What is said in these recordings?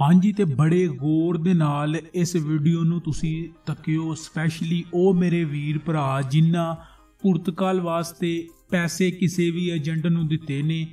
ਹਾਂਜੀ ਤੇ ਬੜੇ ਗੌਰ ਦੇ ਨਾਲ ਇਸ ਵੀਡੀਓ ਨੂੰ ਤੁਸੀਂ ਤੱਕਿਓ ਸਪੈਸ਼ਲੀ ਉਹ ਮੇਰੇ ਵੀਰ ਭਰਾ ਜਿਨ੍ਹਾਂ ਪੁਰਤਕਾਲ ਵਾਸਤੇ ਪੈਸੇ ਕਿਸੇ ਵੀ ਏਜੰਟ ਨੂੰ ਦਿੱਤੇ ਨੇ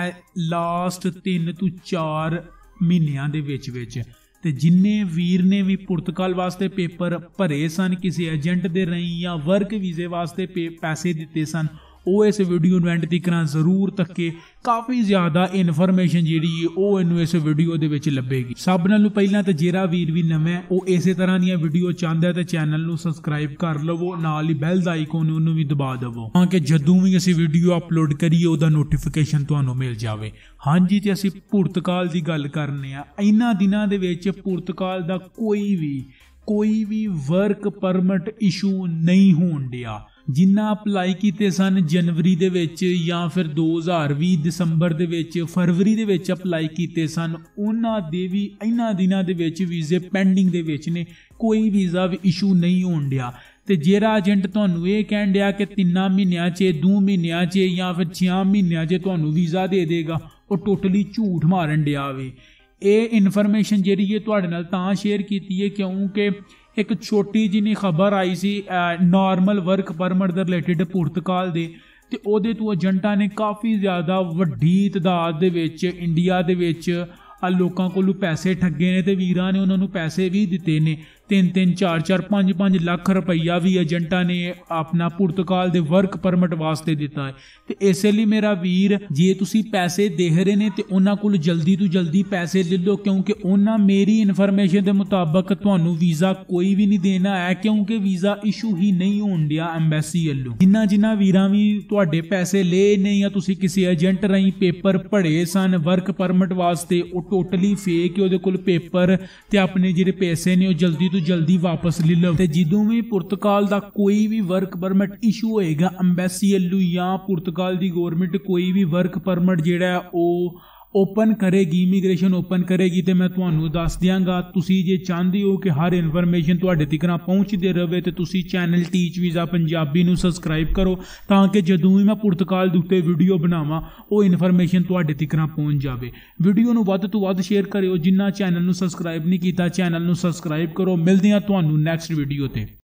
ਐ ਲਾਸਟ 3 ਤੋਂ 4 ਮਹੀਨਿਆਂ ਦੇ ਵਿੱਚ ਵਿੱਚ ਤੇ ਜਿੰਨੇ ਵੀਰ ਨੇ ਵੀ ਪੁਰਤਕਾਲ ਵਾਸਤੇ ਪੇਪਰ ਭਰੇ ਸਨ ਕਿਸੇ ਏਜੰਟ ਦੇ ਰਹੀ ਜਾਂ ਵਰਕ ਵੀਜ਼ੇ ਵਾਸਤੇ ਪੈਸੇ ਦਿੱਤੇ ਸਨ ਉਹ ਇਸ ਵੀਡੀਓ ਨੂੰ ਐਂਡ ਤੱਕ ਨਾ ਜ਼ਰੂਰ ਤੱਕੇ ਕਾਫੀ ਜ਼ਿਆਦਾ ਇਨਫੋਰਮੇਸ਼ਨ ਜਿਹੜੀ ਹੈ ਉਹ ਇਹਨੂੰ ਇਸ ਵੀਡੀਓ ਦੇ ਵਿੱਚ ਲੱਭੇਗੀ ਸਭ ਨਾਲੋਂ ਪਹਿਲਾਂ ਤਾਂ ਜਿਹੜਾ ਵੀਰ ਵੀ ਨਵਾਂ ਉਹ ਇਸੇ ਤਰ੍ਹਾਂ ਦੀਆਂ ਵੀਡੀਓ ਚਾਹੁੰਦਾ ਹੈ ਤਾਂ ਚੈਨਲ ਨੂੰ ਸਬਸਕ੍ਰਾਈਬ ਕਰ ਲਵੋ ਨਾਲ ਹੀ ਬੈਲ ਦਾ ਆਈਕਨ ਉਹਨੂੰ ਵੀ ਦਬਾ ਦਵੋ ਤਾਂ ਕਿ ਜਦੋਂ ਵੀ ਅਸੀਂ ਵੀਡੀਓ ਅਪਲੋਡ ਕਰੀਏ ਉਹਦਾ ਨੋਟੀਫਿਕੇਸ਼ਨ ਤੁਹਾਨੂੰ ਮਿਲ ਜਾਵੇ ਹਾਂਜੀ ਤੇ ਅਸੀਂ ਪੁਰਤਕਾਲ ਦੀ ਗੱਲ ਕਰਨੇ ਆ ਇਹਨਾਂ ਦਿਨਾਂ ਦੇ ਵਿੱਚ ਪੁਰਤਕਾਲ ਦਾ ਕੋਈ ਵੀ ਕੋਈ ਵੀ ਵਰਕ ਪਰਮਿਟ ਇਸ਼ੂ ਨਹੀਂ ਹੋਣ ਡਿਆ ਜਿਨ੍ਹਾਂ ਅਪਲਾਈ ਕੀਤੇ ਸਨ ਜਨਵਰੀ ਦੇ ਵਿੱਚ ਜਾਂ ਫਿਰ 2020 ਦਸੰਬਰ ਦੇ ਵਿੱਚ ਫਰਵਰੀ ਦੇ ਵਿੱਚ ਅਪਲਾਈ ਕੀਤੇ ਸਨ ਉਹਨਾਂ ਦੇ ਵੀ ਇਹਨਾਂ ਦਿਨਾਂ ਦੇ ਵਿੱਚ ਵੀਜ਼ੇ ਪੈਂਡਿੰਗ ਦੇ ਵਿੱਚ ਨੇ ਕੋਈ ਵੀਜ਼ਾ ਵੀ ਇਸ਼ੂ ਨਹੀਂ ਹੋਣ ਡਿਆ ਤੇ ਜਿਹੜਾ ਏਜੰਟ ਤੁਹਾਨੂੰ ਇਹ ਕਹਿਣ ਡਿਆ ਕਿ ਤਿੰਨਾ ਮਹੀਨਿਆਂ 'ਚ ਦੋ ਮਹੀਨਿਆਂ 'ਚ ਜਾਂ ਫਿਰ 6 ਮਹੀਨਿਆਂ 'ਚ ਤੁਹਾਨੂੰ ਵੀਜ਼ਾ ਦੇ ਦੇਗਾ ਉਹ ਟੋਟਲੀ ਝੂਠ ਮਾਰਨ ਡਿਆ ਵੇ ਇਹ ਇਨਫੋਰਮੇਸ਼ਨ ਜਿਹੜੀ ਇਹ ਤੁਹਾਡੇ ਨਾਲ ਤਾਂ ਸ਼ੇਅਰ ਕੀਤੀ ਹੈ ਕਿਉਂਕਿ ਇੱਕ ਛੋਟੀ ਜਿਹੀ ਖਬਰ ਆਈ ਸੀ ਨਾਰਮਲ ਵਰਕ ਪਰਮਿਟ ਦੇ ਰਿਲੇਟਡ ਪੁਰਤਗਾਲ ਦੇ ਤੇ ਉਹਦੇ ਤੋਂ ਏਜੰਟਾਂ ਨੇ ਕਾਫੀ ਜ਼ਿਆਦਾ ਵੱਡੀ ਤਦਾਦ ਦੇ ਵਿੱਚ ਇੰਡੀਆ ਦੇ ਵਿੱਚ ਆ ਲੋਕਾਂ ਕੋਲੋਂ ਪੈਸੇ ਠੱਗੇ ਨੇ ਤੇ ਵੀਰਾਂ ਨੇ ਉਹਨਾਂ ਨੂੰ ਪੈਸੇ ਵੀ ਦਿੱਤੇ ਨੇ 3-3 4-4 5-5 ਲੱਖ ਰੁਪਈਆ ਵੀ ਏਜੰਟਾਂ ਨੇ ਆਪਣਾ ਪੁਰਤਗਾਲ ਦੇ ਵਰਕ ਪਰਮਿਟ ਵਾਸਤੇ ਦਿੱਤਾ ਹੈ ਤੇ ਇਸੇ ਲਈ ਮੇਰਾ ਵੀਰ ਜੇ ਤੁਸੀਂ ਪੈਸੇ ਦੇਖ ਰਹੇ ਨੇ ਤੇ ਉਹਨਾਂ ਕੋਲ ਜਲਦੀ ਤੋਂ ਜਲਦੀ ਪੈਸੇ ਲੈ ਲਓ ਕਿਉਂਕਿ ਉਹਨਾਂ ਮੇਰੀ ਇਨਫੋਰਮੇਸ਼ਨ ਦੇ ਮੁਤਾਬਕ ਤੁਹਾਨੂੰ ਵੀਜ਼ਾ ਕੋਈ ਵੀ ਨਹੀਂ ਦੇਣਾ ਹੈ ਕਿਉਂਕਿ ਵੀਜ਼ਾ ਇਸ਼ੂ ਹੀ ਨਹੀਂ ਹੋਣ ਡਿਆ ਐਮਬੈਸੀ ਵੱਲੋਂ ਜਿੰਨਾ ਜਿੰਨਾ ਵੀਰਾਂ ਵੀ ਤੁਹਾਡੇ ਪੈਸੇ ਲੈ ਨਹੀਂ ਆ ਤੁਸੀਂ ਕਿਸੇ ਏਜੰਟ ਰਾਹੀਂ ਪੇਪਰ ਭੜੇ ਸਨ ਵਰਕ ਪਰਮਿਟ ਵਾਸਤੇ ਉਹ ਟੋਟਲੀ ਫੇਕ ਹੈ ਉਹਦੇ ਕੋਲ ਪੇਪਰ ਤੇ ਆਪਣੇ ਜਿਹੜੇ ਪੈਸੇ ਨੇ ਉਹ ਜਲਦੀ ਤੋਂ ਜਲਦੀ ਵਾਪਸ ਲੈ ਲਓ ਤੇ ਜਦੋਂ ਵੀ ਪੁਰਤਗਾਲ ਦਾ ਕੋਈ ਵੀ ਵਰਕ ਪਰਮਿਟ ਇਸ਼ੂ ਹੋਏਗਾ ਐਮਬੈਸੀ ਵੱਲੋਂ ਜਾਂ ਪੁਰਤਗਾਲ ਦੀ ਗਵਰਨਮੈਂਟ ਕੋਈ ਵੀ ਵਰਕ ਪਰਮਿਟ ਜਿਹੜਾ ਉਹ ਓਪਨ ਕਰੇਗੀ ਇਮੀਗ੍ਰੇਸ਼ਨ ਓਪਨ ਕਰੇਗੀ ਤੇ ਮੈਂ ਤੁਹਾਨੂੰ ਦੱਸ ਦਿਆਂਗਾ ਤੁਸੀਂ ਜੇ ਚਾਹੁੰਦੇ ਹੋ ਕਿ ਹਰ ਇਨਫੋਰਮੇਸ਼ਨ ਤੁਹਾਡੇ ਤੱਕ ਨਾ ਪਹੁੰਚਦੇ ਰਹੇ ਤੇ ਤੁਸੀਂ ਚੈਨਲ ਟੀਚ ਵੀਜ਼ਾ ਪੰਜਾਬੀ ਨੂੰ ਸਬਸਕ੍ਰਾਈਬ ਕਰੋ ਤਾਂ ਕਿ ਜਦੋਂ ਵੀ ਮੈਂ ਪੁਰਤਕਾਲ ਦੇ ਉੱਤੇ ਵੀਡੀਓ ਬਣਾਵਾਂ ਉਹ ਇਨਫੋਰਮੇਸ਼ਨ ਤੁਹਾਡੇ ਤੱਕ ਨਾ ਪਹੁੰਚ ਜਾਵੇ ਵੀਡੀਓ ਨੂੰ ਵੱਧ ਤੋਂ ਵੱਧ ਸ਼ੇਅਰ ਕਰਿਓ ਜਿਨ੍ਹਾਂ ਚੈਨਲ ਨੂੰ ਸਬਸਕ੍ਰਾਈਬ ਨਹੀਂ ਕੀਤਾ ਚੈਨਲ ਨੂੰ ਸਬਸਕ੍ਰਾਈਬ ਕਰੋ ਮਿਲਦੇ ਹਾਂ ਤੁਹਾਨੂੰ ਨੈਕਸਟ ਵੀਡੀਓ ਤੇ